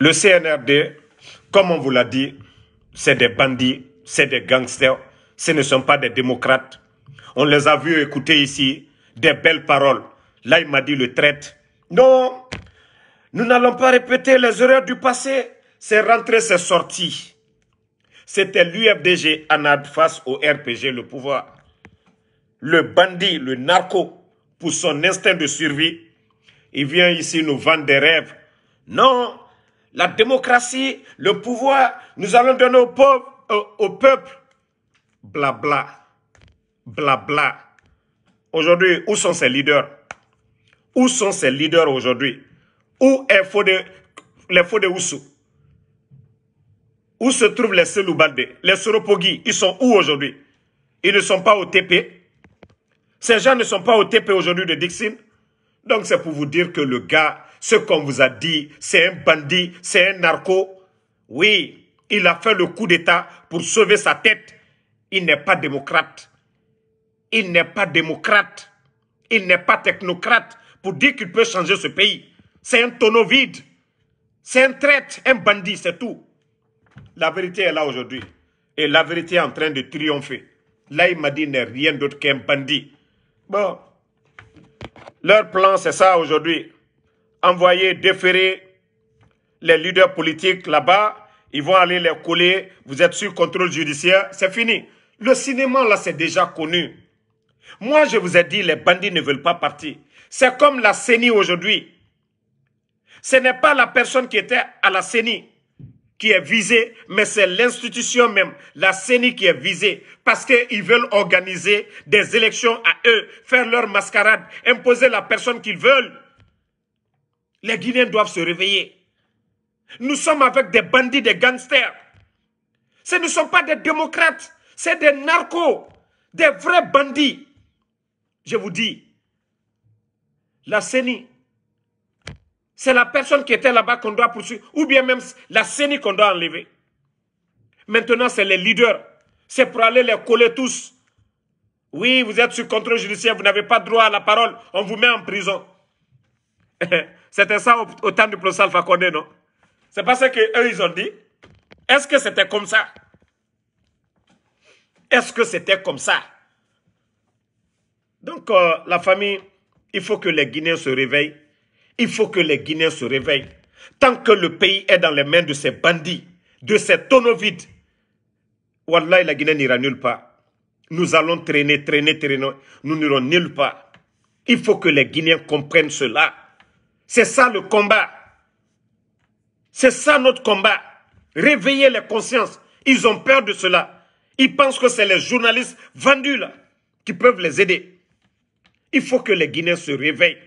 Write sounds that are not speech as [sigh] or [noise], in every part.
Le CNRD, comme on vous l'a dit, c'est des bandits, c'est des gangsters, ce ne sont pas des démocrates. On les a vus écouter ici des belles paroles. Là, il m'a dit le traite. Non, nous n'allons pas répéter les erreurs du passé. C'est rentré, c'est sorti. C'était l'UFDG Anad face au RPG, le pouvoir. Le bandit, le narco, pour son instinct de survie, il vient ici nous vendre des rêves. Non, la démocratie, le pouvoir, nous allons donner au, euh, au peuple. Blabla. Blabla. Aujourd'hui, où sont ces leaders Où sont ces leaders aujourd'hui Où est Fode, les de Oussou Où se trouvent les Seloubade, les Soropogui Ils sont où aujourd'hui Ils ne sont pas au TP. Ces gens ne sont pas au TP aujourd'hui de Dixine. Donc c'est pour vous dire que le gars ce qu'on vous a dit, c'est un bandit, c'est un narco. Oui, il a fait le coup d'État pour sauver sa tête. Il n'est pas démocrate. Il n'est pas démocrate. Il n'est pas technocrate pour dire qu'il peut changer ce pays. C'est un tonneau vide. C'est un traître, un bandit, c'est tout. La vérité est là aujourd'hui. Et la vérité est en train de triompher. Là, il m'a dit n'est rien d'autre qu'un bandit. Bon, leur plan, c'est ça aujourd'hui envoyer, déférer les leaders politiques là-bas. Ils vont aller les coller. Vous êtes sur contrôle judiciaire. C'est fini. Le cinéma, là, c'est déjà connu. Moi, je vous ai dit, les bandits ne veulent pas partir. C'est comme la CENI aujourd'hui. Ce n'est pas la personne qui était à la CENI qui est visée, mais c'est l'institution même, la CENI qui est visée, parce qu'ils veulent organiser des élections à eux, faire leur mascarade, imposer la personne qu'ils veulent. Les Guinéens doivent se réveiller. Nous sommes avec des bandits, des gangsters. Ce ne sont pas des démocrates, c'est des narcos, des vrais bandits. Je vous dis, la CENI, c'est la personne qui était là-bas qu'on doit poursuivre, ou bien même la CENI qu'on doit enlever. Maintenant, c'est les leaders. C'est pour aller les coller tous. Oui, vous êtes sous contrôle judiciaire, vous n'avez pas droit à la parole, on vous met en prison. [laughs] C'était ça au, temps du professeur Alpha non C'est parce qu'eux, ils ont dit, est-ce que c'était comme ça Est-ce que c'était comme ça Donc, euh, la famille, il faut que les Guinéens se réveillent. Il faut que les Guinéens se réveillent. Tant que le pays est dans les mains de ces bandits, de ces tonneaux vides, Wallah, la Guinée n'ira nulle part. Nous allons traîner, traîner, traîner. Nous n'irons nulle part. Il faut que les Guinéens comprennent cela. C'est ça le combat. C'est ça notre combat. Réveiller les consciences. Ils ont peur de cela. Ils pensent que c'est les journalistes vendus là qui peuvent les aider. Il faut que les Guinéens se réveillent.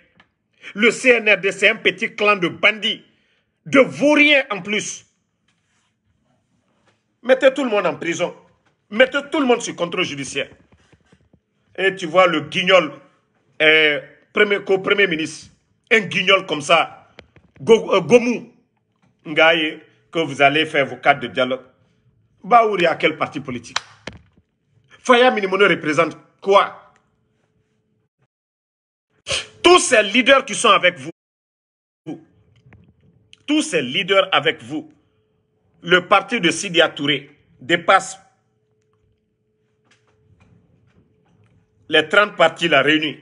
Le CNRD, c'est un petit clan de bandits, de vauriens en plus. Mettez tout le monde en prison. Mettez tout le monde sur contrôle judiciaire. Et tu vois le guignol, qu'au euh, premier ministre, un guignol comme ça, euh, Gomu, Ngaye, que vous allez faire vos cadres de dialogue. Baouri à quel parti politique Faya Minimono représente quoi Tous ces leaders qui sont avec vous, tous ces leaders avec vous, le parti de Sidi Touré dépasse les 30 partis la réunis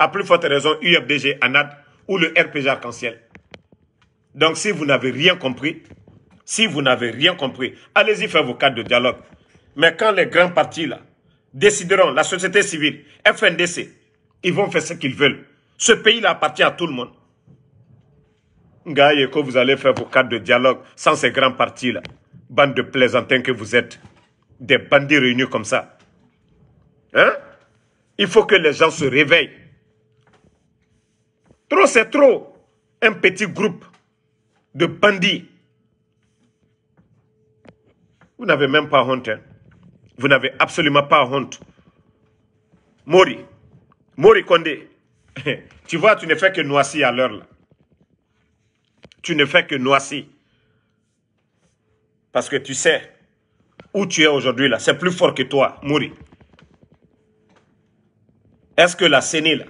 à plus forte raison UFDG, ANAD ou le RPG Arc-en-Ciel. Donc si vous n'avez rien compris, si vous n'avez rien compris, allez-y faire vos cadres de dialogue. Mais quand les grands partis là décideront, la société civile, FNDC, ils vont faire ce qu'ils veulent. Ce pays-là appartient à tout le monde. Gaïe, que vous allez faire vos cadres de dialogue sans ces grands partis-là. Bande de plaisantins que vous êtes. Des bandits réunis comme ça. Hein? Il faut que les gens se réveillent. Trop, c'est trop. Un petit groupe de bandits. Vous n'avez même pas honte. Hein. Vous n'avez absolument pas honte. Mori, Mori Kondé. [laughs] tu vois, tu ne fais que noici à l'heure là. Tu ne fais que noici. Parce que tu sais où tu es aujourd'hui là. C'est plus fort que toi, Mori. Est-ce que la CENI là,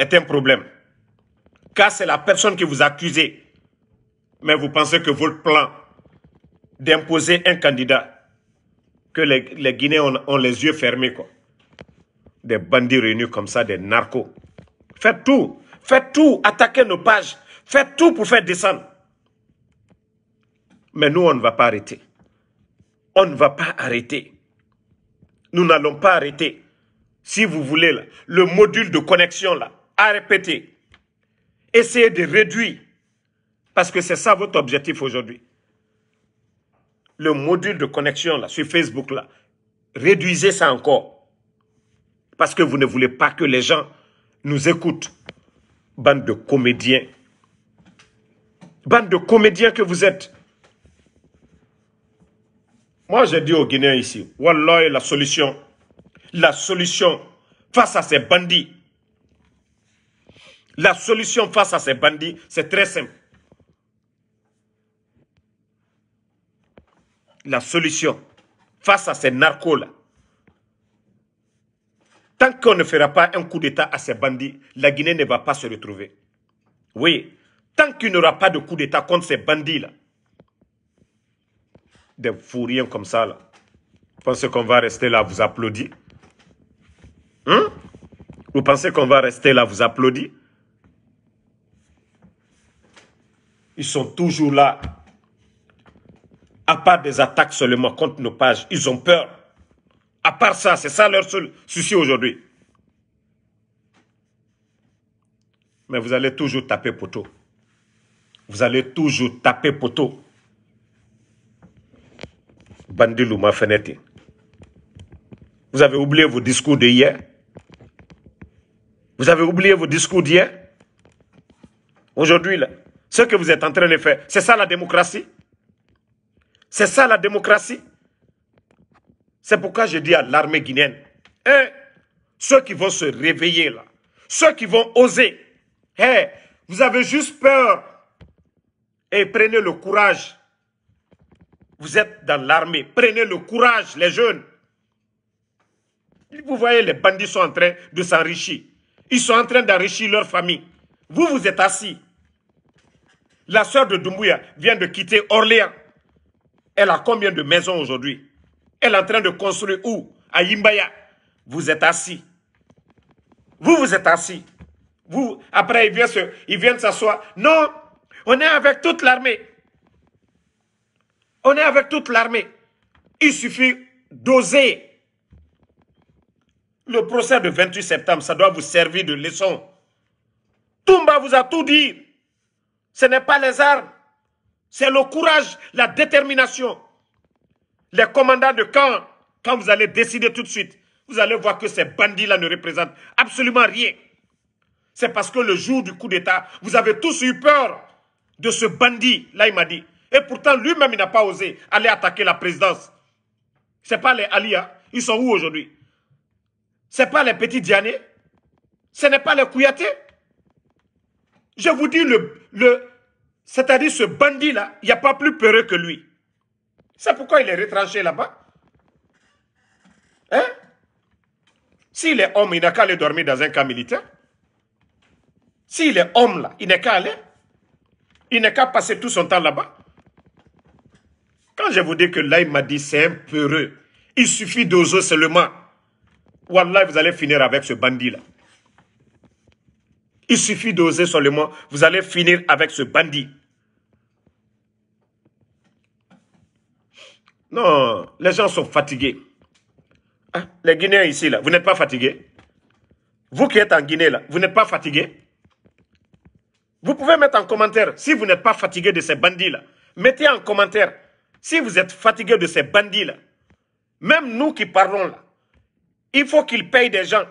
est un problème. Car c'est la personne qui vous accusez. Mais vous pensez que votre plan d'imposer un candidat, que les, Guinéens ont, les yeux fermés, quoi. Des bandits réunis comme ça, des narcos. Faites tout. Faites tout. Attaquez nos pages. Faites tout pour faire descendre. Mais nous, on ne va pas arrêter. On ne va pas arrêter. Nous n'allons pas arrêter. Si vous voulez, le module de connexion, là, à répéter. Essayez de réduire, parce que c'est ça votre objectif aujourd'hui. Le module de connexion là, sur Facebook, là, réduisez ça encore. Parce que vous ne voulez pas que les gens nous écoutent. Bande de comédiens. Bande de comédiens que vous êtes. Moi, j'ai dit aux Guinéens ici, Wallah, la solution, la solution face à ces bandits, la solution face à ces bandits, c'est très simple. La solution face à ces narcos-là, tant qu'on ne fera pas un coup d'État à ces bandits, la Guinée ne va pas se retrouver. Oui, tant qu'il n'y aura pas de coup d'État contre ces bandits-là, des fourriers comme ça, là, pensez qu'on va rester là, vous applaudir Vous pensez qu'on va rester là, vous applaudir Ils sont toujours là. À part des attaques seulement contre nos pages, ils ont peur. À part ça, c'est ça leur seul souci aujourd'hui. Mais vous allez toujours taper poteau. Vous allez toujours taper poteau. ma fenêtre. Vous avez oublié vos discours d'hier. Vous avez oublié vos discours d'hier. Aujourd'hui, là, ce que vous êtes en train de faire, c'est ça la démocratie C'est ça la démocratie C'est pourquoi je dis à l'armée guinéenne, hein, ceux qui vont se réveiller là, ceux qui vont oser, hein, vous avez juste peur et prenez le courage. Vous êtes dans l'armée, prenez le courage les jeunes. Vous voyez, les bandits sont en train de s'enrichir. Ils sont en train d'enrichir leur famille. Vous, vous êtes assis. La sœur de Doumbouya vient de quitter Orléans. Elle a combien de maisons aujourd'hui Elle est en train de construire où À Yimbaya. Vous êtes assis. Vous, vous êtes assis. Vous, après, ils viennent, ils viennent s'asseoir. Non, on est avec toute l'armée. On est avec toute l'armée. Il suffit d'oser. Le procès de 28 septembre, ça doit vous servir de leçon. Toumba vous a tout dit. Ce n'est pas les armes, c'est le courage, la détermination. Les commandants de camp, quand vous allez décider tout de suite, vous allez voir que ces bandits-là ne représentent absolument rien. C'est parce que le jour du coup d'État, vous avez tous eu peur de ce bandit, là il m'a dit. Et pourtant, lui-même, il n'a pas osé aller attaquer la présidence. Ce n'est pas les Alias, Ils sont où aujourd'hui Ce n'est pas les petits Diané. Ce n'est pas les Kouyaté. Je vous dis, le, c'est-à-dire ce bandit-là, il n'y a pas plus peureux que lui. C'est pourquoi il est retranché là-bas. Hein? S'il est homme, il n'a qu'à aller dormir dans un camp militaire. S'il est homme, là, il n'a qu'à aller. Il n'a qu'à passer tout son temps là-bas. Quand je vous dis que là, il m'a dit, c'est un peureux. Il suffit d'oser seulement. Wallah, vous allez finir avec ce bandit-là. Il suffit d'oser seulement. Vous allez finir avec ce bandit. Non, les gens sont fatigués. Ah, les Guinéens ici, là, vous n'êtes pas fatigués. Vous qui êtes en Guinée, là, vous n'êtes pas fatigués. Vous pouvez mettre en commentaire, si vous n'êtes pas fatigué de ces bandits-là, mettez en commentaire, si vous êtes fatigué de ces bandits-là, même nous qui parlons là, il faut qu'ils payent des gens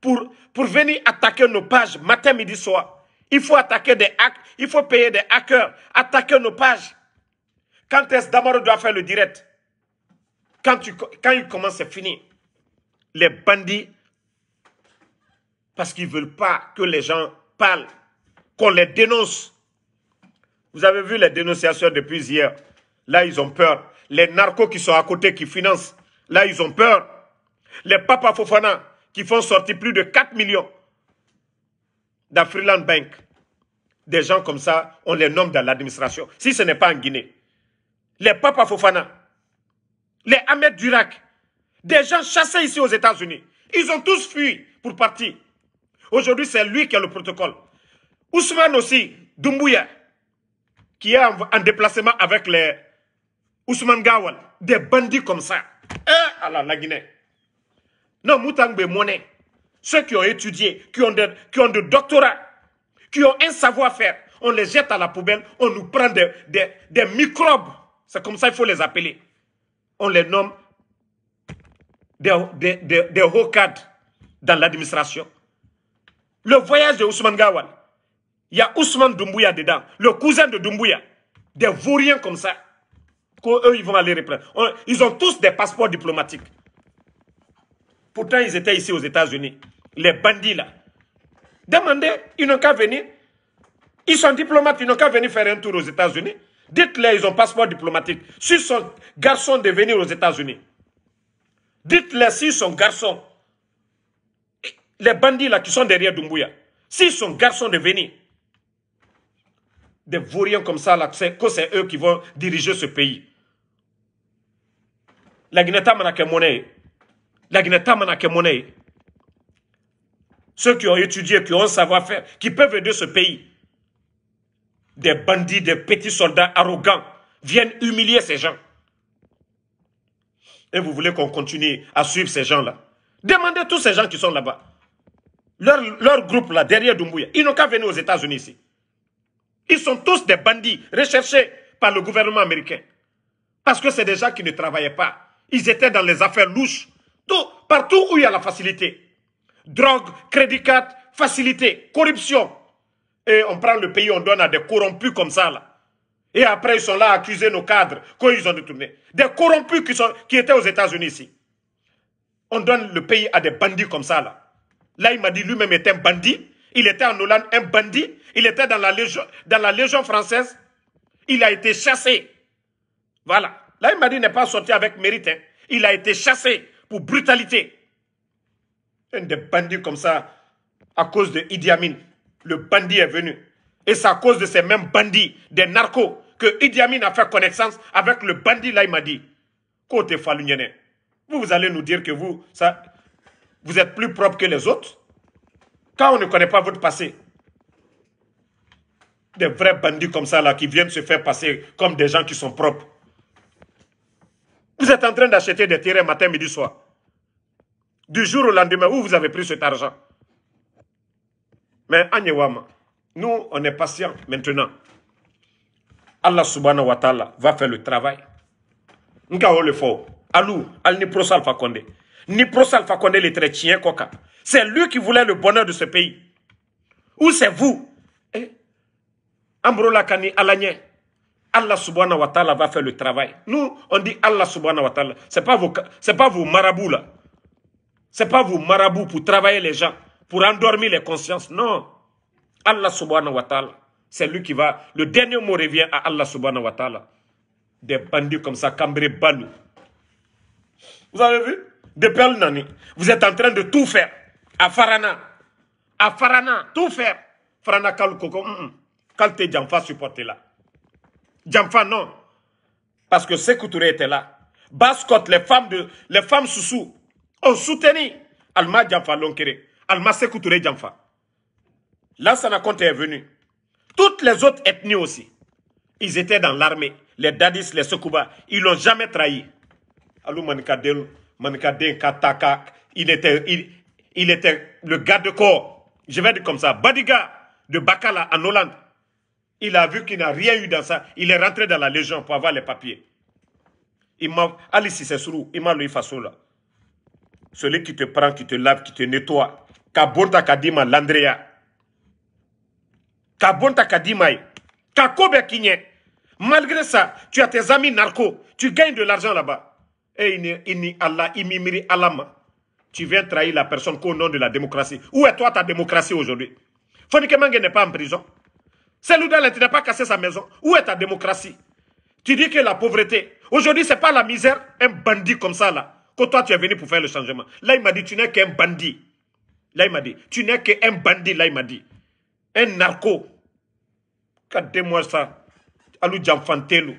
pour, venir attaquer nos pages matin, midi, soir. Il faut attaquer des hackers il faut payer des hackers, attaquer nos pages. Quand est-ce Damaro doit faire le direct quand, tu, quand il commence, c'est fini. Les bandits, parce qu'ils ne veulent pas que les gens parlent, qu'on les dénonce. Vous avez vu les dénonciations depuis hier. Là, ils ont peur. Les narcos qui sont à côté, qui financent, là, ils ont peur. Les papas Fofana, qui font sortir plus de 4 millions Freeland Bank. Des gens comme ça, on les nomme dans l'administration. Si ce n'est pas en Guinée. Les Papa Fofana, les Ahmed Durak, des gens chassés ici aux États-Unis. Ils ont tous fui pour partir. Aujourd'hui, c'est lui qui a le protocole. Ousmane aussi, Dumbuya, qui est en déplacement avec les Ousmane Gawal. Des bandits comme ça. à la Guinée. Non, Moutangbe Moné, ceux qui ont étudié, qui ont, de, qui ont de doctorat, qui ont un savoir-faire, on les jette à la poubelle, on nous prend des, microbes. C'est comme ça qu'il faut les appeler. On les nomme des, des, hauts cadres dans l'administration. Le voyage de Ousmane Gawal, il y a Ousmane Doumbouya dedans, le cousin de Doumbouya, des vauriens comme ça, qu'eux, ils vont aller reprendre. Ils ont tous des passeports diplomatiques. Pourtant, ils étaient ici aux États-Unis. Les bandits là. Demandez, ils n'ont qu'à venir. Ils sont diplomates, ils n'ont qu'à venir faire un tour aux États-Unis. dites les ils ont passeport diplomatique. S'ils sont garçons de venir aux États-Unis, dites les s'ils sont garçons. les bandits là qui sont derrière Dumbuya, S'ils sont garçons de venir, des vauriens comme ça, là, que c'est eux qui vont diriger ce pays. La guinée tamara Monnaie, Tamana ceux qui ont étudié, qui ont un savoir-faire, qui peuvent aider ce pays, des bandits, des petits soldats arrogants viennent humilier ces gens. Et vous voulez qu'on continue à suivre ces gens-là. Demandez tous ces gens qui sont là-bas. Leur, groupe là, derrière Doumbouya, ils n'ont qu'à venir aux États-Unis ici. Ils sont tous des bandits recherchés par le gouvernement américain. Parce que c'est des gens qui ne travaillaient pas. Ils étaient dans les affaires louches partout où il y a la facilité. Drogue, crédit card, facilité, corruption. Et on prend le pays, on donne à des corrompus comme ça là. Et après, ils sont là à accuser nos cadres quand ils ont détourné. Des corrompus qui, étaient aux États-Unis ici. On donne le pays à des bandits comme ça là. Là, il m'a dit lui-même était un bandit. Il était en Hollande un bandit. Il était dans la Légion, dans la Légion française. Il a été chassé. Voilà. Là, il m'a dit n'est pas sorti avec mérite. Hein. Il a été chassé pour brutalité. Un des bandits comme ça, à cause de Idi Amin, le bandit est venu. Et c'est à cause de ces mêmes bandits, des narcos, que Idi Amin a fait connaissance avec le bandit là, il m'a dit. Côté Falunyené, vous, vous allez nous dire que vous, ça, vous êtes plus propre que les autres quand on ne connaît pas votre passé. Des vrais bandits comme ça là qui viennent se faire passer comme des gens qui sont propres. Vous êtes en train d'acheter des terrains matin, midi, soir. Du jour au lendemain, où vous avez pris cet argent Mais Agnewama, nous, on est patients maintenant. Allah subhanahu wa ta'ala va faire le travail. Nkao le faux. Alou, al niprosal fakonde. Niprosal konde les traitiens koka. C'est lui qui voulait le bonheur de ce pays. Ou c'est vous eh, Ambrola Kani Alanye. Allah subhanahu wa ta'ala va faire le travail. Nous, on dit Allah subhanahu wa ta'ala. Ce n'est pas, vos, pas vos marabouts là. Ce n'est pas vos marabouts pour travailler les gens, pour endormir les consciences. Non. Allah subhanahu wa ta'ala. C'est lui qui va. Le dernier mot revient à Allah subhanahu wa ta'ala. Des bandits comme ça, Cambré Balou. Vous avez vu Des perles nani vous êtes en train de tout faire. À Farana. À Farana, tout faire. Farana Kalkoko. Quand tu es supporter là. Djamfa, non. Parce que Sekuture était là. Bascott, les femmes de, les femmes Soussou ont soutenu Alma Djamfa Lonkere. Alma Djamfa. Là, Djamfa. n'a Conte est venu. Toutes les autres ethnies aussi. Ils étaient dans l'armée. Les Dadis, les Sekouba, ils l'ont jamais trahi. Alou Manika Kataka, il était, il était le garde-corps, je vais dire comme ça, Badiga de Bakala en Hollande. Il a vu qu'il n'a rien eu dans ça. Il est rentré dans la Légion pour avoir les papiers. Il m'a Ali Sissesrou, il m'a lui là Celui qui te prend, qui te lave, qui te nettoie. Kabonta Kadima Landrea. Kabonta Kadima. Kakobe Malgré ça, tu as tes amis narcos. Tu gagnes de l'argent là-bas. Et il ni Allah, imimiri main. Tu viens trahir la personne qu'au nom de la démocratie. Où est toi ta démocratie aujourd'hui Fonike Mange n'est pas en prison. Celle là tu n'as pas cassé sa maison. Où est ta démocratie Tu dis que la pauvreté. Aujourd'hui, ce n'est pas la misère, un bandit comme ça là. Que toi, tu es venu pour faire le changement. Là, il m'a dit, tu n'es qu'un bandit. Là, il m'a dit, tu n'es qu'un bandit. Là, il m'a dit, un narco. regardez moi ça. Alou Djamfantelou.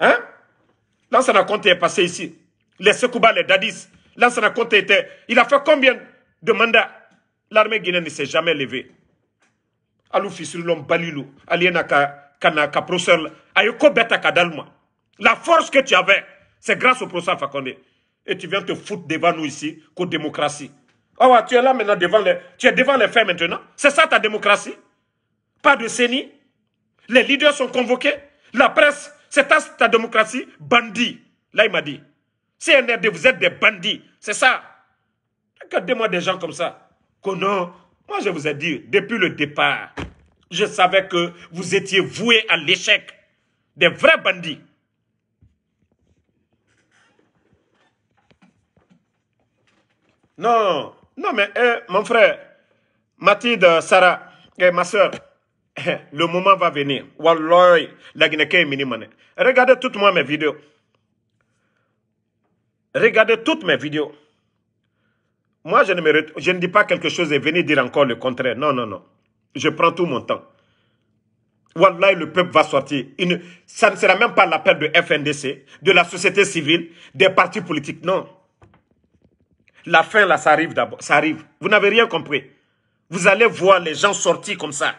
Hein? L'ancien n'a est passé ici. Les Sekouba, les Dadis. n'a Conte était. Il a fait combien de mandats L'armée guinéenne ne s'est jamais levée la la force que tu avais c'est grâce au professeur Fakonde et tu viens te foutre devant nous ici qu'aux démocratie ah Oh tu es là maintenant devant les tu es devant les faits maintenant c'est ça ta démocratie pas de CENI les leaders sont convoqués la presse c'est ta, ta démocratie bandit là il m'a dit CNRD vous êtes des bandits c'est ça regardez-moi des gens comme ça moi, je vous ai dit, depuis le départ, je savais que vous étiez voués à l'échec. Des vrais bandits. Non, non, mais eh, mon frère, Mathilde, Sarah, ma soeur, eh, le moment va venir. Wallahi, est Regardez toutes mes vidéos. Regardez toutes mes vidéos. Moi, je ne, me je ne dis pas quelque chose et venir dire encore le contraire. Non, non, non. Je prends tout mon temps. Wallah, le peuple va sortir. Une... Ça ne sera même pas l'appel de FNDC, de la société civile, des partis politiques. Non. La fin, là, ça arrive d'abord. Ça arrive. Vous n'avez rien compris. Vous allez voir les gens sortir comme ça.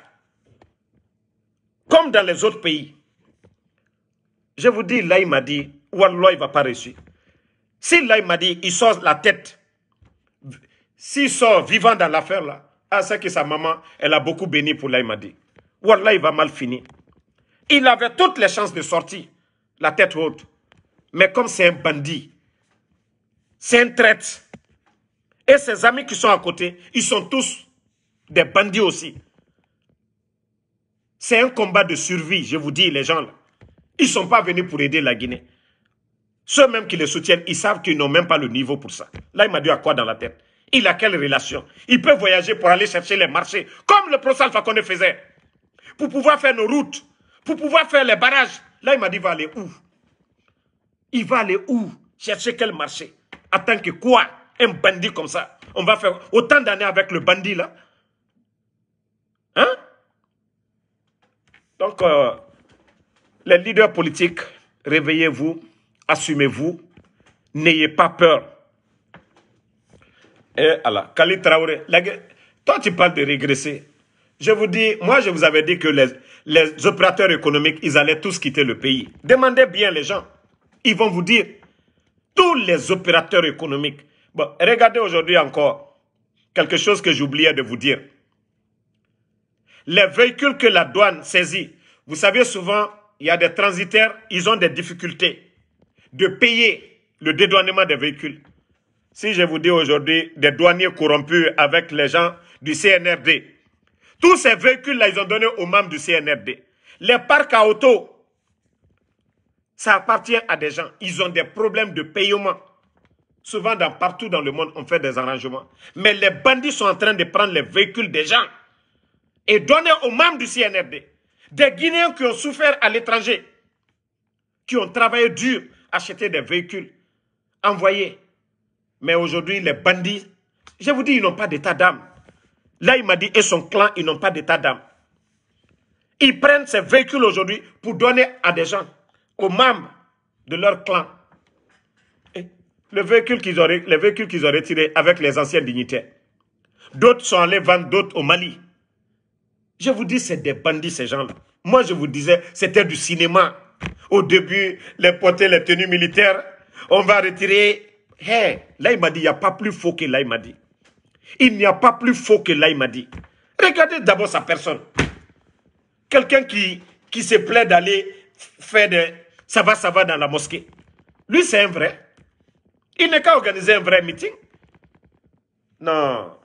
Comme dans les autres pays. Je vous dis, là, il m'a dit, Wallah, il ne va pas réussir. Si là, il m'a dit, il sort la tête s'il sort vivant dans l'affaire là, à c'est que sa maman, elle a beaucoup béni pour l'Aïmadi. Wallah, il va mal finir. Il avait toutes les chances de sortir, la tête haute. Mais comme c'est un bandit, c'est un traître. Et ses amis qui sont à côté, ils sont tous des bandits aussi. C'est un combat de survie, je vous dis, les gens là. Ils ne sont pas venus pour aider la Guinée. Ceux mêmes qui les soutiennent, ils savent qu'ils n'ont même pas le niveau pour ça. Là, il m'a dit à quoi dans la tête il a quelle relation Il peut voyager pour aller chercher les marchés, comme le professeur Alpha faisait, pour pouvoir faire nos routes, pour pouvoir faire les barrages. Là, il m'a dit, va aller où Il va aller où Chercher quel marché Attends que quoi Un bandit comme ça. On va faire autant d'années avec le bandit, là. Hein Donc, euh, les leaders politiques, réveillez-vous, assumez-vous, n'ayez pas peur. Et voilà, Kali Traoré, Toi, tu parles de régresser. Je vous dis, moi, je vous avais dit que les, les opérateurs économiques, ils allaient tous quitter le pays. Demandez bien les gens. Ils vont vous dire, tous les opérateurs économiques. Bon, regardez aujourd'hui encore quelque chose que j'oubliais de vous dire. Les véhicules que la douane saisit, vous savez souvent, il y a des transitaires, ils ont des difficultés de payer le dédouanement des véhicules si je vous dis aujourd'hui des douaniers corrompus avec les gens du CNRD, tous ces véhicules-là, ils ont donné aux membres du CNRD. Les parcs à auto, ça appartient à des gens. Ils ont des problèmes de paiement. Souvent, dans, partout dans le monde, on fait des arrangements. Mais les bandits sont en train de prendre les véhicules des gens et donner aux membres du CNRD. Des Guinéens qui ont souffert à l'étranger, qui ont travaillé dur, acheter des véhicules, envoyés mais aujourd'hui, les bandits, je vous dis, ils n'ont pas d'état d'âme. Là, il m'a dit, et son clan, ils n'ont pas d'état d'âme. Ils prennent ces véhicules aujourd'hui pour donner à des gens, aux membres de leur clan. Et le véhicule qu'ils les véhicules qu'ils ont retirés avec les anciens dignitaires. D'autres sont allés vendre d'autres au Mali. Je vous dis, c'est des bandits, ces gens-là. Moi, je vous disais, c'était du cinéma. Au début, les porter les tenues militaires, on va retirer là, il m'a dit, il n'y a pas plus faux que là, il m'a dit. Il n'y a pas plus faux que là, il m'a dit. Regardez d'abord sa personne. Quelqu'un qui, qui se plaît d'aller faire des... Ça va, ça va dans la mosquée. Lui, c'est un vrai. Il n'est qu'à organiser un vrai meeting. Non.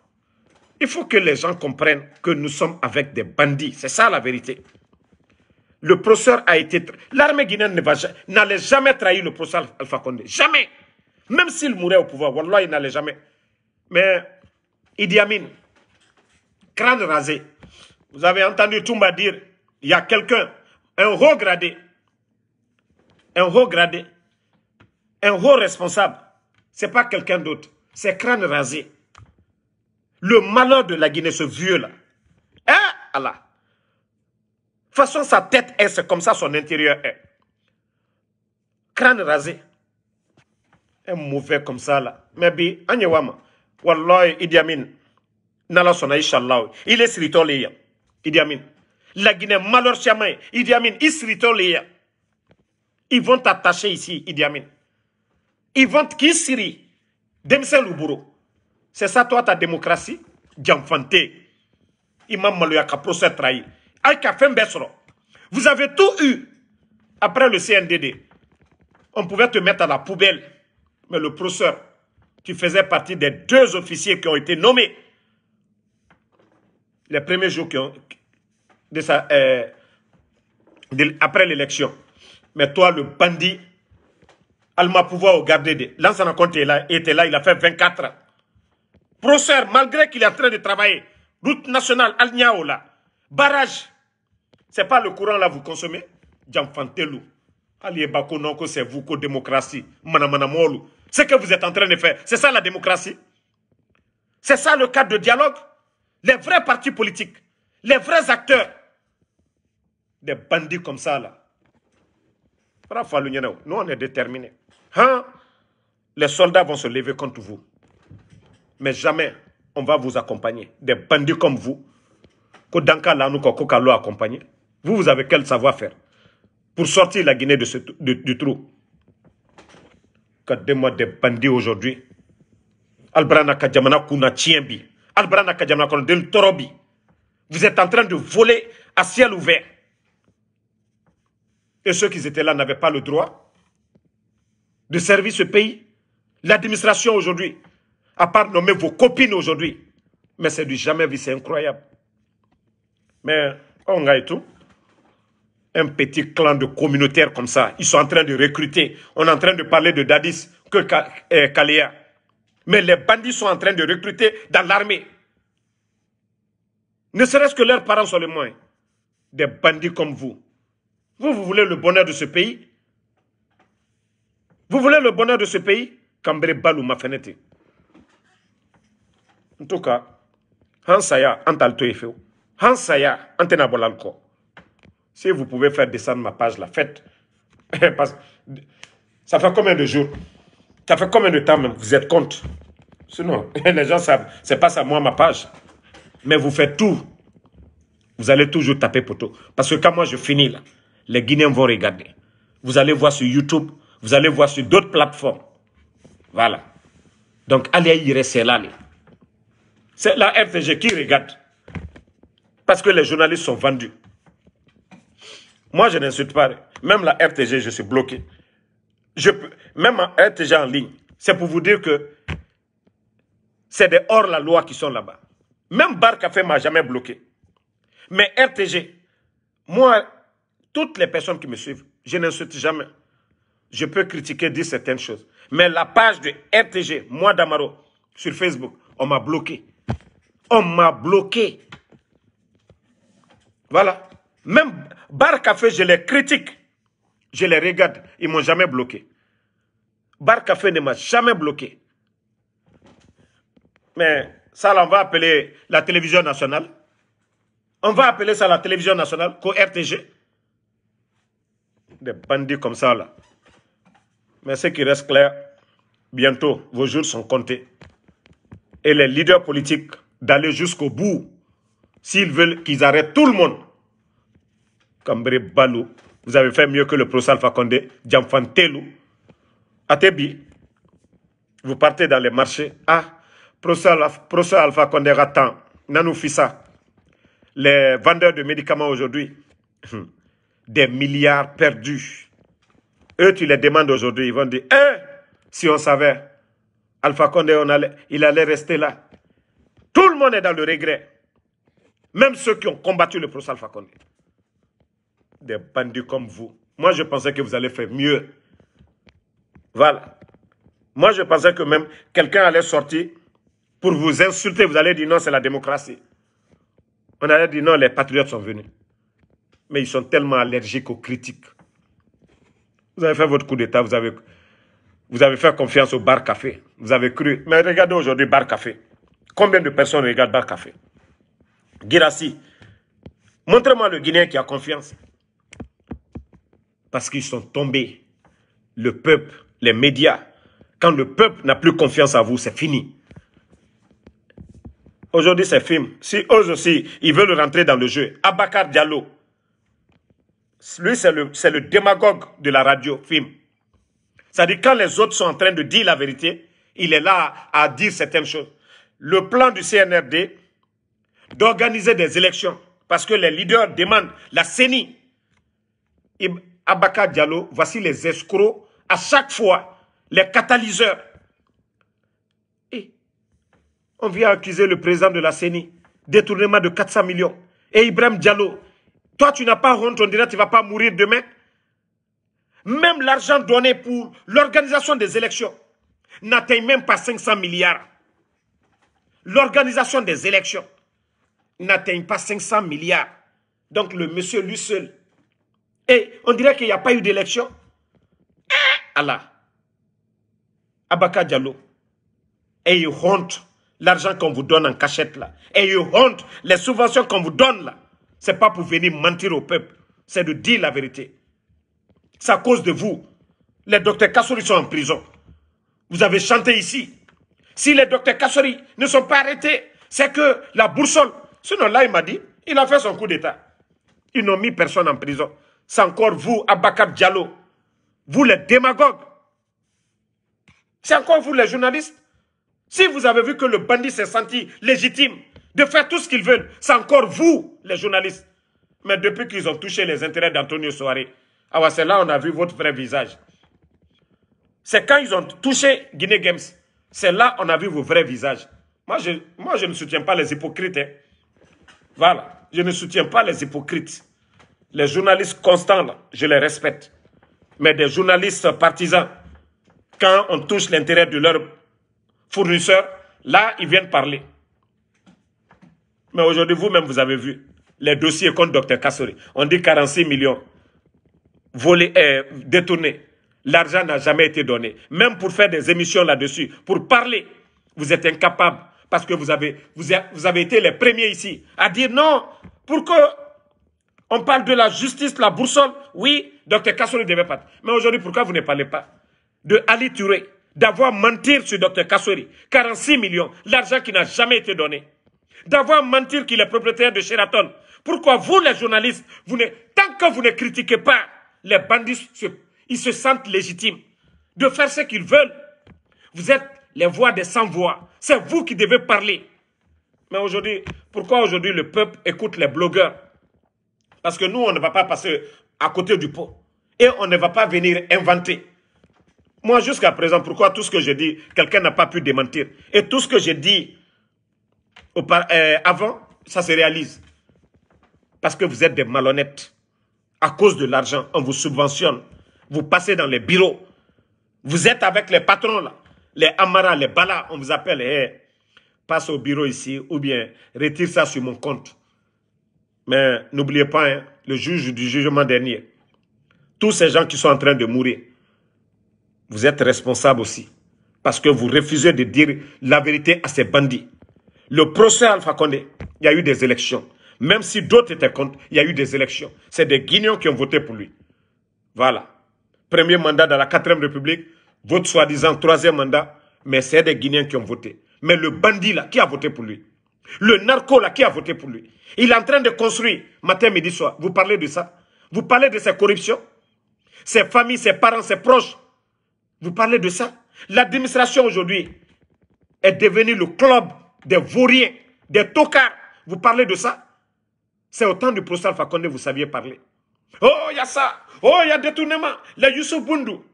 Il faut que les gens comprennent que nous sommes avec des bandits. C'est ça la vérité. Le professeur a été... L'armée guinéenne n'allait jamais trahir le professeur Alpha Condé. Jamais. Même s'il mourait au pouvoir, Wallah, il n'allait jamais. Mais Idi Amin, crâne rasé. Vous avez entendu Toumba dire, il y a quelqu'un, un haut gradé, un haut gradé, un haut responsable. C'est pas quelqu'un d'autre. C'est crâne rasé. Le malheur de la Guinée, ce vieux-là. Ah Allah. De toute façon, sa tête est, c'est comme ça son intérieur est. Crâne rasé un mauvais comme ça là. Mais bi on wallahi Idi n'Ala sona inchallah il est siritɔ le la Guinée malheur caman Idiamine, il Il ils vont t'attacher ici Idi ils vont qui siri ou c'est ça toi ta démocratie D'enfanté. Imam Malouya maloya ka procès trahi Aïe ye vous avez tout eu après le CNDD on pouvait te mettre à la poubelle mais le professeur qui faisait partie des deux officiers qui ont été nommés les premiers jours qui ont, euh, après l'élection. Mais toi, le bandit, Alma Pouvoir au des. de l'ancien compte était là, il a fait 24 ans. Professeur, malgré qu'il est en train de travailler, route nationale, Alniao là, barrage, c'est pas le courant là vous consommez, Djamfantelou. Alié Bako, non, c'est vous, démocratie, Manamana molu. Ce que vous êtes en train de faire, c'est ça la démocratie. C'est ça le cadre de dialogue. Les vrais partis politiques, les vrais acteurs, des bandits comme ça là. Nous, on est déterminés. Hein? Les soldats vont se lever contre vous. Mais jamais on va vous accompagner. Des bandits comme vous. Vous, vous avez quel savoir-faire pour sortir la Guinée du trou deux mois de bandits aujourd'hui Albrana Kadjamana kuna vous êtes en train de voler à ciel ouvert et ceux qui étaient là n'avaient pas le droit de servir ce pays l'administration aujourd'hui à part nommer vos copines aujourd'hui mais c'est du jamais vu c'est incroyable mais on a et tout un petit clan de communautaires comme ça. Ils sont en train de recruter. On est en train de parler de Dadis que euh, Kalea. Mais les bandits sont en train de recruter dans l'armée. Ne serait-ce que leurs parents sont les moins. Des bandits comme vous. Vous, vous voulez le bonheur de ce pays Vous voulez le bonheur de ce pays En tout cas, Hansaya, Antalto Hansaya, Antena Bolalko. Si vous pouvez faire descendre ma page, la fête. [laughs] ça fait combien de jours Ça fait combien de temps même Vous êtes compte Sinon, [laughs] les gens savent. C'est pas ça, moi, ma page. Mais vous faites tout. Vous allez toujours taper poteau. Parce que quand moi je finis là, les Guinéens vont regarder. Vous allez voir sur YouTube, vous allez voir sur d'autres plateformes. Voilà. Donc, allez y rester là. C'est la FDG qui regarde. Parce que les journalistes sont vendus. Moi, je n'insulte pas. Même la RTG, je suis bloqué. Je même RTG en ligne, c'est pour vous dire que c'est des hors-la-loi qui sont là-bas. Même Bar Café m'a jamais bloqué. Mais RTG, moi, toutes les personnes qui me suivent, je n'insulte jamais. Je peux critiquer, dire certaines choses. Mais la page de RTG, moi Damaro, sur Facebook, on m'a bloqué. On m'a bloqué. Voilà. Même, Bar Café, je les critique. Je les regarde. Ils m'ont jamais bloqué. Bar Café ne m'a jamais bloqué. Mais ça, on va appeler la télévision nationale. On va appeler ça la télévision nationale, co RTG. Des bandits comme ça, là. Mais ce qui reste clair, bientôt, vos jours sont comptés. Et les leaders politiques, d'aller jusqu'au bout, s'ils veulent qu'ils arrêtent tout le monde, Balou, vous avez fait mieux que le professeur Alpha Condé, Djamfantelou. Atebi, vous partez dans les marchés. Ah, professeur Alpha Condé Ratan, Nanou les vendeurs de médicaments aujourd'hui, hum, des milliards perdus. Eux, tu les demandes aujourd'hui, ils vont dire, eh, si on savait, Alpha Condé, on allait, il allait rester là. Tout le monde est dans le regret. Même ceux qui ont combattu le professeur Alpha Condé des bandits comme vous. Moi, je pensais que vous allez faire mieux. Voilà. Moi, je pensais que même quelqu'un allait sortir pour vous insulter. Vous allez dire non, c'est la démocratie. On allait dire non, les patriotes sont venus. Mais ils sont tellement allergiques aux critiques. Vous avez fait votre coup d'État, vous avez, vous avez fait confiance au bar café. Vous avez cru. Mais regardez aujourd'hui bar café. Combien de personnes regardent bar café Girassi, montrez-moi le Guinéen qui a confiance parce qu'ils sont tombés. Le peuple, les médias. Quand le peuple n'a plus confiance en vous, c'est fini. Aujourd'hui, c'est film. Si eux aussi, ils veulent rentrer dans le jeu. Abakar Diallo, lui, c'est le, démagogue de la radio, film. C'est-à-dire, quand les autres sont en train de dire la vérité, il est là à, à dire certaines choses. Le plan du CNRD d'organiser des élections, parce que les leaders demandent la CENI. Abaka Diallo, voici les escrocs, à chaque fois, les catalyseurs. Et on vient accuser le président de la CENI, détournement de 400 millions. Et Ibrahim Diallo, toi tu n'as pas honte, on dirait tu ne vas pas mourir demain. Même l'argent donné pour l'organisation des élections n'atteint même pas 500 milliards. L'organisation des élections n'atteint pas 500 milliards. Donc le monsieur lui seul et on dirait qu'il n'y a pas eu d'élection. Ah, Allah. Abaka Diallo. ils honte. L'argent qu'on vous donne en cachette là. ils honte. Les subventions qu'on vous donne là. n'est pas pour venir mentir au peuple. C'est de dire la vérité. C'est à cause de vous. Les docteurs Kassori sont en prison. Vous avez chanté ici. Si les docteurs Kassori ne sont pas arrêtés, c'est que la boussole. Sinon là, il m'a dit, il a fait son coup d'État. Ils n'ont mis personne en prison. C'est encore vous, Abakab Diallo. Vous les démagogues. C'est encore vous les journalistes. Si vous avez vu que le bandit s'est senti légitime de faire tout ce qu'il veut, c'est encore vous les journalistes. Mais depuis qu'ils ont touché les intérêts d'Antonio Soare, alors ah c'est là on a vu votre vrai visage. C'est quand ils ont touché Guinée Games, c'est là on a vu vos vrais visages. Moi je, moi, je ne soutiens pas les hypocrites. Hein. Voilà, je ne soutiens pas les hypocrites. Les journalistes constants, je les respecte. Mais des journalistes partisans, quand on touche l'intérêt de leur fournisseur, là, ils viennent parler. Mais aujourd'hui, vous-même, vous avez vu les dossiers contre Dr Kassori. On dit 46 millions volés, euh, détournés. L'argent n'a jamais été donné. Même pour faire des émissions là-dessus, pour parler, vous êtes incapables. parce que vous avez, vous, avez été les premiers ici à dire non pour que on parle de la justice, la boussole. Oui, Dr ne devait pas. Mais aujourd'hui, pourquoi vous ne parlez pas de Ali Touré, d'avoir menti sur Dr Kassori, 46 millions, l'argent qui n'a jamais été donné, d'avoir menti qu'il est propriétaire de Sheraton. Pourquoi vous, les journalistes, vous tant que vous ne critiquez pas, les bandits, ils se sentent légitimes de faire ce qu'ils veulent. Vous êtes les voix des sans-voix. C'est vous qui devez parler. Mais aujourd'hui, pourquoi aujourd'hui le peuple écoute les blogueurs parce que nous, on ne va pas passer à côté du pot. Et on ne va pas venir inventer. Moi, jusqu'à présent, pourquoi tout ce que je dit, quelqu'un n'a pas pu démentir Et tout ce que j'ai dit euh, avant, ça se réalise. Parce que vous êtes des malhonnêtes. À cause de l'argent, on vous subventionne. Vous passez dans les bureaux. Vous êtes avec les patrons, là. Les Amara, les balas. on vous appelle. Eh, passe au bureau ici ou bien retire ça sur mon compte. Mais n'oubliez pas, hein, le juge du jugement dernier, tous ces gens qui sont en train de mourir, vous êtes responsables aussi. Parce que vous refusez de dire la vérité à ces bandits. Le procès Alpha Condé, il y a eu des élections. Même si d'autres étaient contre, il y a eu des élections. C'est des Guinéens qui ont voté pour lui. Voilà. Premier mandat dans la 4ème République, votre soi-disant troisième mandat, mais c'est des Guinéens qui ont voté. Mais le bandit là, qui a voté pour lui le narco là qui a voté pour lui. Il est en train de construire, matin, midi, soir. Vous parlez de ça. Vous parlez de sa corruption Ses familles, ses parents, ses proches. Vous parlez de ça. L'administration aujourd'hui est devenue le club des vauriens, des tocards. Vous parlez de ça. C'est au temps du de Fakonde vous saviez parler. Oh, il y a ça. Oh, il y a détournement. La Youssouf Boundou.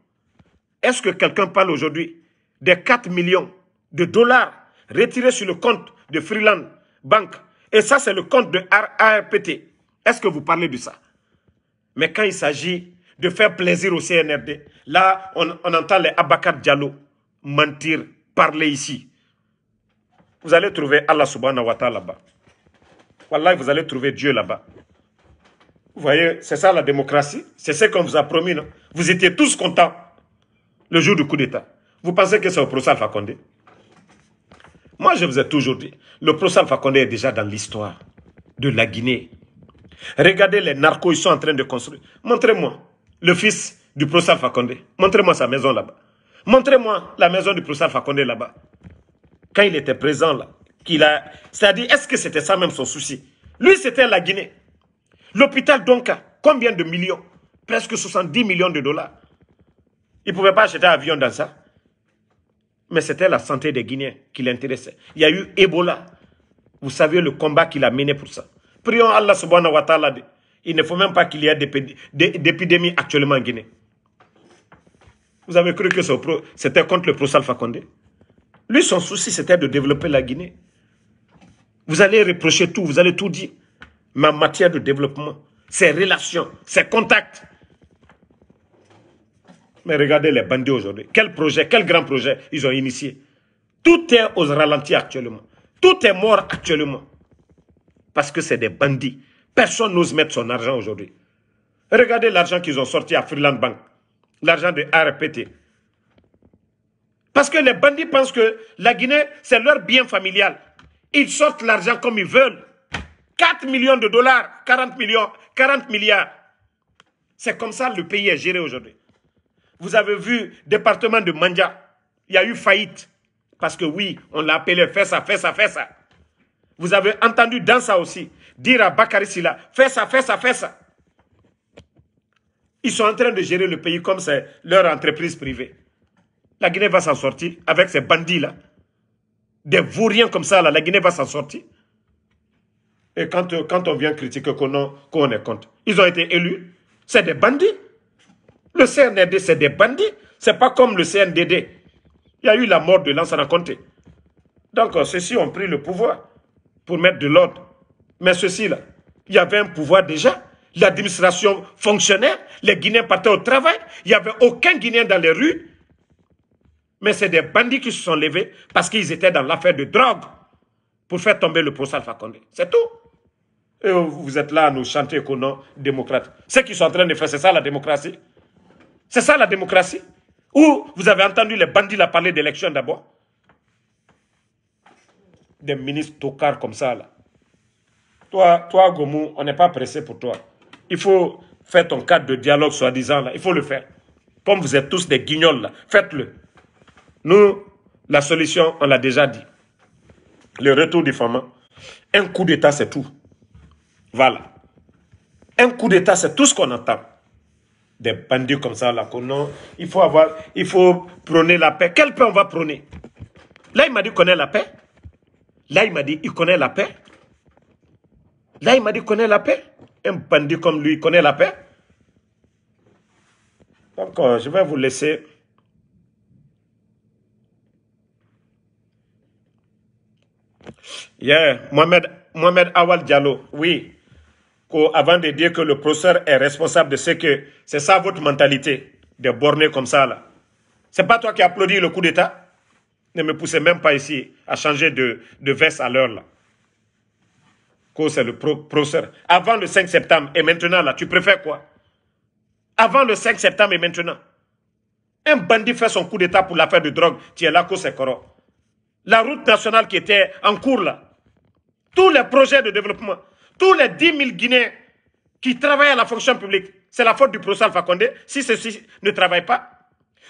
Est-ce que quelqu'un parle aujourd'hui des 4 millions de dollars retirés sur le compte de Freeland Bank. Et ça, c'est le compte de ARPT. Est-ce que vous parlez de ça Mais quand il s'agit de faire plaisir au CNRD, là, on, entend les Abakar Diallo mentir, parler ici. Vous allez trouver Allah subhanahu wa ta'ala là-bas. Voilà, vous allez trouver Dieu là-bas. Vous voyez, c'est ça la démocratie. C'est ce qu'on vous a promis, non Vous étiez tous contents le jour du coup d'État. Vous pensez que c'est au procès Alpha Condé moi, je vous ai toujours dit, le professeur Fakonde est déjà dans l'histoire de la Guinée. Regardez les narcos, ils sont en train de construire. Montrez-moi le fils du professeur Fakonde. Montrez-moi sa maison là-bas. Montrez-moi la maison du professeur Fakonde là-bas. Quand il était présent là, qu'il a... C'est-à-dire, est-ce que c'était ça même son souci Lui, c'était la Guinée. L'hôpital Donka, combien de millions Presque 70 millions de dollars. Il ne pouvait pas acheter un avion dans ça. Mais c'était la santé des Guinéens qui l'intéressait. Il y a eu Ebola. Vous savez le combat qu'il a mené pour ça. Prions Allah subhanahu wa ta'ala. Il ne faut même pas qu'il y ait d'épidémie actuellement en Guinée. Vous avez cru que c'était contre le pro Alpha Condé Lui, son souci, c'était de développer la Guinée. Vous allez reprocher tout, vous allez tout dire. Mais en matière de développement, ses relations, ses contacts, mais regardez les bandits aujourd'hui. Quel projet, quel grand projet ils ont initié. Tout est aux ralentis actuellement. Tout est mort actuellement. Parce que c'est des bandits. Personne n'ose mettre son argent aujourd'hui. Regardez l'argent qu'ils ont sorti à Freeland Bank. L'argent de ARPT. Parce que les bandits pensent que la Guinée, c'est leur bien familial. Ils sortent l'argent comme ils veulent. 4 millions de dollars, 40 millions, 40 milliards. C'est comme ça le pays est géré aujourd'hui. Vous avez vu, département de Mandia, il y a eu faillite. Parce que oui, on l'a appelé, fais ça, fais ça, fais ça. Vous avez entendu dans ça aussi, dire à Bakary Silla, fais ça, fais ça, fais ça. Ils sont en train de gérer le pays comme c'est leur entreprise privée. La Guinée va s'en sortir avec ces bandits-là. Des vauriens comme ça, là, la Guinée va s'en sortir. Et quand, quand on vient critiquer qu'on est contre, ils ont été élus, c'est des bandits. Le CNDD, c'est des bandits. C'est pas comme le CNDD. Il y a eu la mort de Lansana Conté. Donc, euh, ceux-ci ont pris le pouvoir pour mettre de l'ordre. Mais ceux-ci-là, il y avait un pouvoir déjà. L'administration fonctionnait. Les Guinéens partaient au travail. Il n'y avait aucun Guinéen dans les rues. Mais c'est des bandits qui se sont levés parce qu'ils étaient dans l'affaire de drogue pour faire tomber le procès Alpha Condé. C'est tout. Et vous êtes là à nous chanter qu'on est démocrate. Ce qu'ils sont en train de faire, c'est ça la démocratie. C'est ça la démocratie Ou vous avez entendu les bandits parler d'élection d'abord Des ministres tocards comme ça là. Toi, toi Gomu, on n'est pas pressé pour toi. Il faut faire ton cadre de dialogue soi-disant là. Il faut le faire. Comme vous êtes tous des guignols là, faites-le. Nous, la solution, on l'a déjà dit. Le retour du format. Un coup d'État, c'est tout. Voilà. Un coup d'État, c'est tout ce qu'on entend des bandits comme ça là. qu'on... il faut avoir, il faut prôner la paix. Quelle paix on va prôner Là, il m'a dit connaît la paix. Là, il m'a dit il connaît la paix. Là, il m'a dit connaît la paix. Un bandit comme lui il connaît la paix. Donc, euh, je vais vous laisser. Yeah, Mohamed, Mohamed Awal Diallo, oui avant de dire que le professeur est responsable de ce que... C'est ça votre mentalité, de borner comme ça, là. C'est pas toi qui applaudis le coup d'État. Ne me poussez même pas ici à changer de, veste à l'heure, là. c'est le procureur Avant le 5 septembre et maintenant, là, tu préfères quoi Avant le 5 septembre et maintenant. Un bandit fait son coup d'État pour l'affaire de drogue. Tu es là, quoi c'est corrompu. La route nationale qui était en cours, là. Tous les projets de développement. Tous les 10 000 Guinéens qui travaillent à la fonction publique, c'est la faute du professeur Alpha si ceux-ci ne travaillent pas.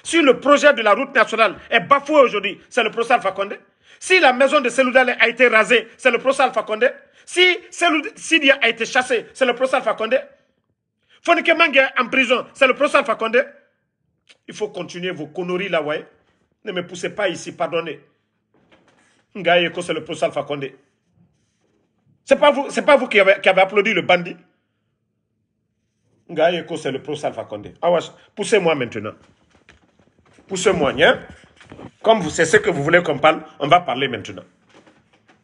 Si le projet de la route nationale est bafoué aujourd'hui, c'est le professeur Alpha Si la maison de Seloudal a été rasée, c'est le professeur Alpha Si Sidia a été chassé, c'est le professeur Alpha Condé. Fonike est en prison, c'est le professeur Alpha Il faut continuer vos conneries là, ouais. Ne me poussez pas ici, pardonnez. Ngaïeko, c'est le professeur Alpha c'est pas pas vous qui avez, applaudi le bandit. Ngaïeko, c'est le pro Salfa Condé. Ah poussez-moi maintenant. Poussez-moi, hein? Comme c'est ce que vous voulez qu'on parle, on va parler maintenant.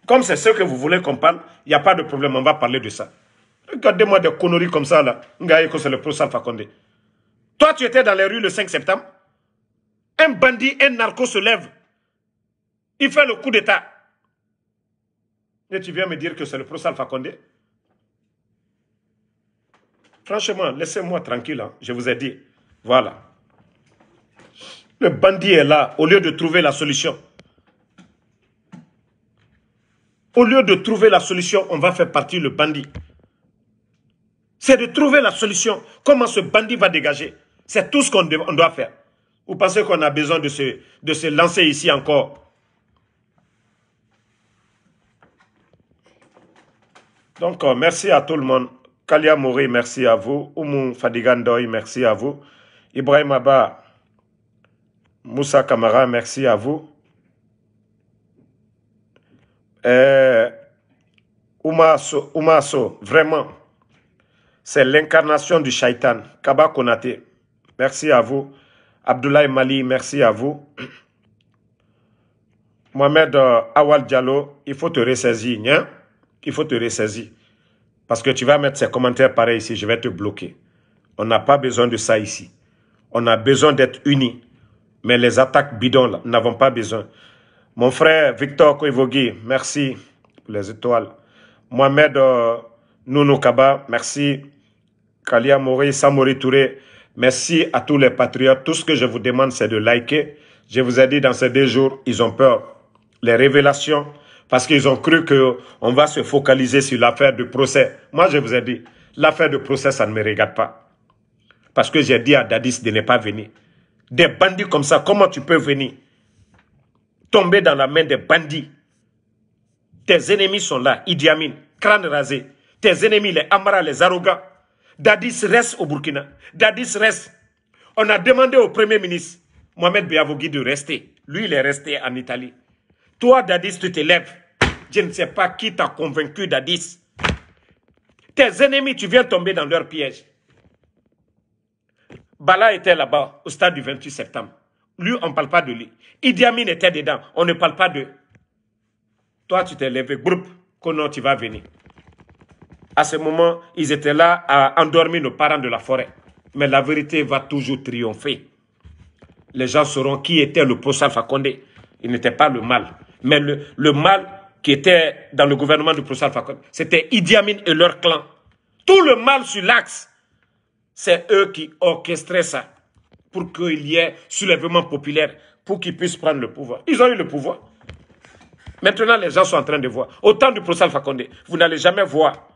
Comme c'est ce que vous voulez qu'on parle, il n'y a pas de problème, on va parler de ça. Regardez-moi des conneries comme ça, là. Ngaïeko, c'est le pro Salfa Condé. Toi, tu étais dans les rues le 5 septembre. Un bandit, un narco se lève. Il fait le coup d'État. Et tu viens me dire que c'est le professeur Alpha Condé Franchement, laissez-moi tranquille. Hein. Je vous ai dit. Voilà. Le bandit est là au lieu de trouver la solution. Au lieu de trouver la solution, on va faire partir le bandit. C'est de trouver la solution. Comment ce bandit va dégager C'est tout ce qu'on doit faire. Vous pensez qu'on a besoin de de se lancer ici encore Donc, euh, merci à tout le monde. Kalia Mori, merci à vous. Oumou Fadigandoy, merci à vous. Ibrahim Abba, Moussa Kamara, merci à vous. Euh, vraiment, c'est l'incarnation du shaitan. Kaba Konate, merci à vous. Abdoulaye Mali, merci à vous. Mohamed euh, Awal Diallo, il faut te ressaisir. Hein il faut te ressaisir. Parce que tu vas mettre ces commentaires pareils ici, je vais te bloquer. On n'a pas besoin de ça ici. On a besoin d'être unis. Mais les attaques bidons, nous n'avons pas besoin. Mon frère Victor Kouivogi, merci pour les étoiles. Mohamed Nounoukaba, euh, Nounou Kaba, merci. Kalia Mori, Samori Touré, merci à tous les patriotes. Tout ce que je vous demande, c'est de liker. Je vous ai dit, dans ces deux jours, ils ont peur. Les révélations, parce qu'ils ont cru qu'on va se focaliser sur l'affaire de procès. Moi, je vous ai dit, l'affaire de procès, ça ne me regarde pas. Parce que j'ai dit à Dadis de ne pas venir. Des bandits comme ça, comment tu peux venir Tomber dans la main des bandits. Tes ennemis sont là, Idi Amin, crâne rasé. Tes ennemis, les Amara, les arrogants. Dadis reste au Burkina. Dadis reste. On a demandé au Premier ministre, Mohamed Biavogui, de rester. Lui, il est resté en Italie. Toi, Dadis, tu te lèves. Je ne sais pas qui t'a convaincu d'Addis. Tes ennemis, tu viens tomber dans leur piège. Bala était là-bas au stade du 28 septembre. Lui, on ne parle pas de lui. Idi Amin était dedans. On ne parle pas de... Toi, tu t'es levé, groupe, comment tu vas venir. À ce moment, ils étaient là à endormir nos parents de la forêt. Mais la vérité va toujours triompher. Les gens sauront qui était le proche facondé. Il n'était pas le mal. Mais le, le mal qui étaient dans le gouvernement du professeur Alpha C'était Idi Amin et leur clan. Tout le mal sur l'axe, c'est eux qui orchestraient ça pour qu'il y ait soulèvement populaire, pour qu'ils puissent prendre le pouvoir. Ils ont eu le pouvoir. Maintenant, les gens sont en train de voir. Au temps du professeur Alpha vous n'allez jamais voir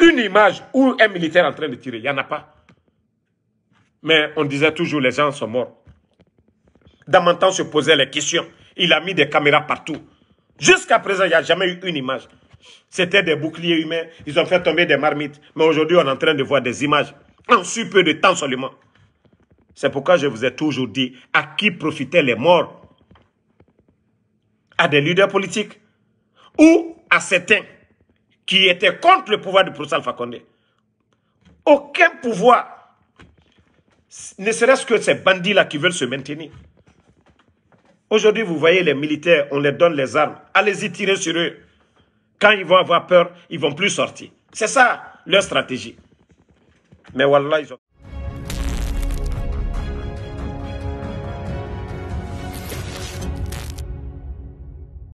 une image où un militaire est en train de tirer. Il n'y en a pas. Mais on disait toujours, les gens sont morts. Damantan se posait les questions. Il a mis des caméras partout. Jusqu'à présent, il n'y a jamais eu une image. C'était des boucliers humains. Ils ont fait tomber des marmites. Mais aujourd'hui, on est en train de voir des images. En si peu de temps seulement. C'est pourquoi je vous ai toujours dit à qui profitaient les morts. À des leaders politiques ou à certains qui étaient contre le pouvoir de professeur Alpha Aucun pouvoir, ne serait-ce que ces bandits-là qui veulent se maintenir. Aujourd'hui, vous voyez les militaires, on leur donne les armes. Allez-y tirer sur eux. Quand ils vont avoir peur, ils vont plus sortir. C'est ça leur stratégie. Mais Wallah, ils ont...